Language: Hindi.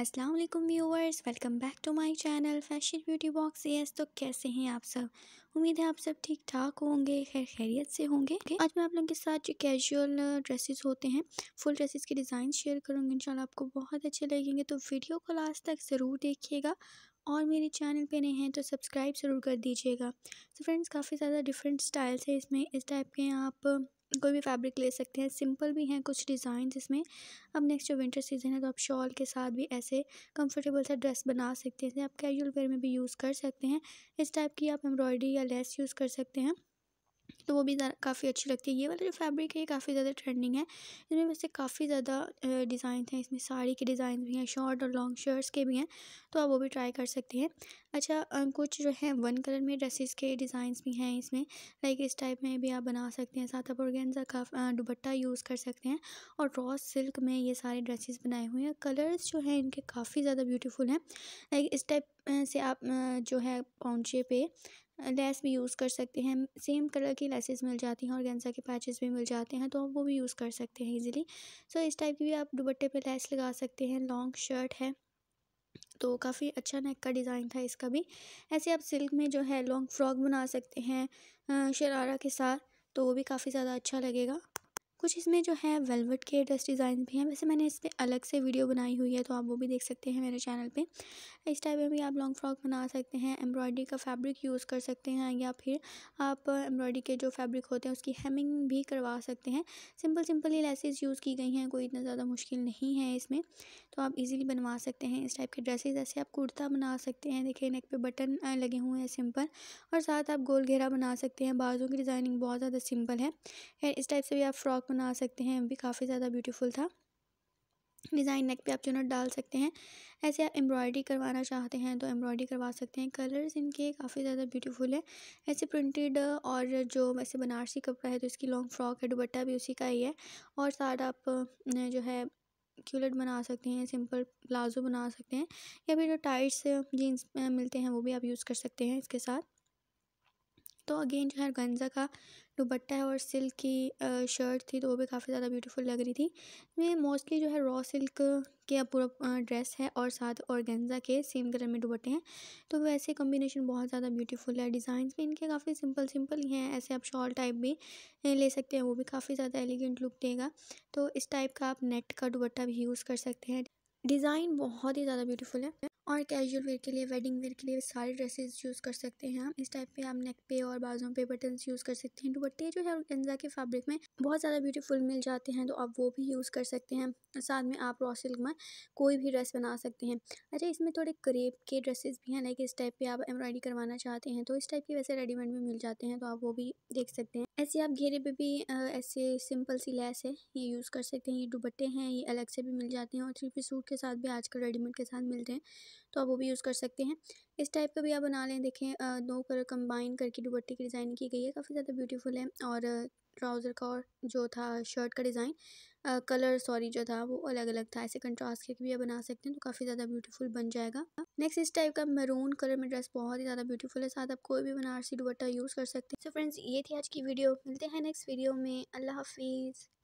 अस्सलाम वालेकुम welcome back to my channel fashion beauty box yes तो कैसे हैं आप सब उम्मीद है आप सब ठीक ठाक होंगे खैर खैरियत से होंगे okay. आज मैं आप लोगों के साथ जो कैजुअल ड्रेसेस होते हैं फुल ड्रेसेस के डिज़ाइन शेयर करूँगी इंशाल्लाह आपको बहुत अच्छे लगेंगे तो वीडियो को लास्ट तक ज़रूर देखिएगा और मेरे चैनल पे नए हैं तो सब्सक्राइब ज़रूर कर दीजिएगा तो फ्रेंड्स काफ़ी ज़्यादा डिफरेंट स्टाइल्स है इसमें इस टाइप के आप कोई भी फैब्रिक ले सकते हैं सिंपल भी हैं कुछ डिज़ाइन इसमें अब नेक्स्ट जो विंटर सीज़न है तो आप शॉल के साथ भी ऐसे कंफर्टेबल सा ड्रेस बना सकते हैं आप कैजुअल वेयर में भी यूज़ कर सकते हैं इस टाइप की आप एम्ब्रॉयडरी या लेस यूज़ कर सकते हैं तो वो भी काफ़ी अच्छी लगती है ये वाला जो फैब्रिक है ये काफ़ी ज़्यादा ट्रेंडिंग है इसमें वैसे काफ़ी ज़्यादा डिज़ाइन हैं इसमें साड़ी के डिज़ाइन भी हैं शॉर्ट और लॉन्ग शर्ट्स के भी हैं तो आप वो भी ट्राई कर सकते हैं अच्छा कुछ जो है वन कलर में ड्रेसेस के डिज़ाइंस भी हैं इसमें लाइक इस टाइप में भी आप बना सकते हैं साथ आप ऑर्गेन्जा का यूज़ कर सकते हैं और रॉस सिल्क में ये सारे ड्रेसेस बनाए हुए हैं कलर्स जो हैं इनके काफ़ी ज़्यादा ब्यूटीफुल हैं लाइक इस टाइप से आप जो है पहुँचे पे लेस भी यूज़ कर सकते हैं सेम कलर की लेसेस मिल जाती हैं और गेंजा के पैचेस भी मिल जाते हैं तो आप वो भी यूज़ कर सकते हैं इजीली सो so, इस टाइप की भी आप दुबट्टे पे लेस लगा सकते हैं लॉन्ग शर्ट है तो काफ़ी अच्छा नेक का डिज़ाइन था इसका भी ऐसे आप सिल्क में जो है लॉन्ग फ्रॉक बना सकते हैं शरारा के साथ तो वो भी काफ़ी ज़्यादा अच्छा लगेगा कुछ इसमें जो है वेलवेट के ड्रेस डिज़ाइन भी हैं वैसे मैंने इस पर अलग से वीडियो बनाई हुई है तो आप वो भी देख सकते हैं मेरे चैनल पे इस टाइप में भी आप लॉन्ग फ्रॉक बना सकते हैं एम्ब्रॉयडरी का फैब्रिक यूज़ कर सकते हैं या फिर आप एम्ब्रॉयडरी के जो फैब्रिक होते हैं उसकी हेमिंग भी करवा सकते हैं सिंपल सिंपल ही लेसेज यूज़ की गई हैं कोई इतना ज़्यादा मुश्किल नहीं है इसमें तो आप इजीली बनवा सकते हैं इस टाइप के ड्रेसेस ऐसे आप कुर्ता बना सकते हैं देखिए नेक पे बटन लगे हुए हैं सिंपल और साथ आप गोल घेरा बना सकते हैं बाजू की डिज़ाइनिंग बहुत ज़्यादा सिंपल है इस टाइप से भी आप फ्रॉक बना सकते हैं भी काफ़ी ज़्यादा ब्यूटीफुल था डिज़ाइन नेक पे आप चुनट डाल सकते हैं ऐसे आप एम्ब्रॉयडरी करवाना चाहते हैं तो एम्ब्रॉयडरी करवा सकते हैं कलर्स इनके काफ़ी ज़्यादा ब्यूटीफुल है ऐसे प्रिंटेड और जो वैसे बनारसी कपड़ा है तो इसकी लॉन्ग फ्रॉक है दुबट्टा भी उसी का ही है और साथ आप जो है क्यूलेट बना सकते हैं सिंपल प्लाज़ो बना सकते हैं या फिर जो टाइट्स जीन्स मिलते हैं वो भी आप यूज़ कर सकते हैं इसके साथ तो अगेन जो है गंजा का दुबट्टा है और सिल्क की शर्ट थी तो वो भी काफ़ी ज़्यादा ब्यूटीफुल लग रही थी ये मोस्टली जो है रॉ सिल्क के पूरा ड्रेस है और साथ और गेंजा के सेम कलर में दुबट्टे हैं तो वैसे कॉम्बिनेशन बहुत ज़्यादा ब्यूटीफुल है डिज़ाइन भी इनके काफ़ी सिंपल सिंपल ही हैं ऐसे आप शॉल टाइप भी ले सकते हैं वो भी काफ़ी ज़्यादा एलिगेंट लुक देगा तो इस टाइप का आप नेट का दुबट्टा भी यूज़ कर सकते हैं डिज़ाइन बहुत ही ज़्यादा ब्यूटीफुल है और कैजुअल वेयर के लिए वेडिंग वेयर के लिए सारे ड्रेसेस यूज़ कर सकते हैं हम इस टाइप पे आप नेक पे और बाजों पे बटन्स यूज़ कर सकते हैं दुपट्टे जो है गंजा के फैब्रिक में बहुत ज़्यादा ब्यूटीफुल मिल जाते हैं तो आप वो भी यूज़ कर सकते हैं साथ में आप रॉ सिल्क में कोई भी ड्रेस बना सकते हैं अच्छा इसमें थोड़े करेब के ड्रेसेज भी हैं लाइक इस टाइप पर आप एम्ब्रॉयडरी करवाना चाहते हैं तो इस टाइप के वैसे रेडीमेड में मिल जाते हैं तो आप वो भी देख सकते हैं ऐसे आप घेरे पर भी ऐसे सिंपल सी लेस है ये यूज़ कर सकते हैं ये दुपट्टे हैं ये अलग से भी मिल जाते हैं और थ्री पी सूट के साथ भी आजकल रेडीमेड के साथ मिलते हैं तो आप वो भी यूज़ कर सकते हैं इस टाइप का भी आप बना लें देखें दो कलर कंबाइन करके दुबट्टे की डिज़ाइन की गई है काफ़ी ज़्यादा ब्यूटीफुल है और ट्राउज़र का और जो था शर्ट का डिज़ाइन कलर सॉरी जो था वो अलग अलग था ऐसे कंट्रास्ट करके भी आप बना सकते हैं तो काफ़ी ज़्यादा ब्यूटीफुल बन जाएगा नेक्स्ट इस टाइप का मैरून कलर में ड्रेस बहुत ही ज़्यादा ब्यूटीफुल है साथ आप कोई भी बनारसी दुबट्टा यूज़ कर सकते हैं सो फ्रेंड्स ये थी आज की वीडियो मिलते हैं नेक्स्ट वीडियो में अल्लाह हाफिज़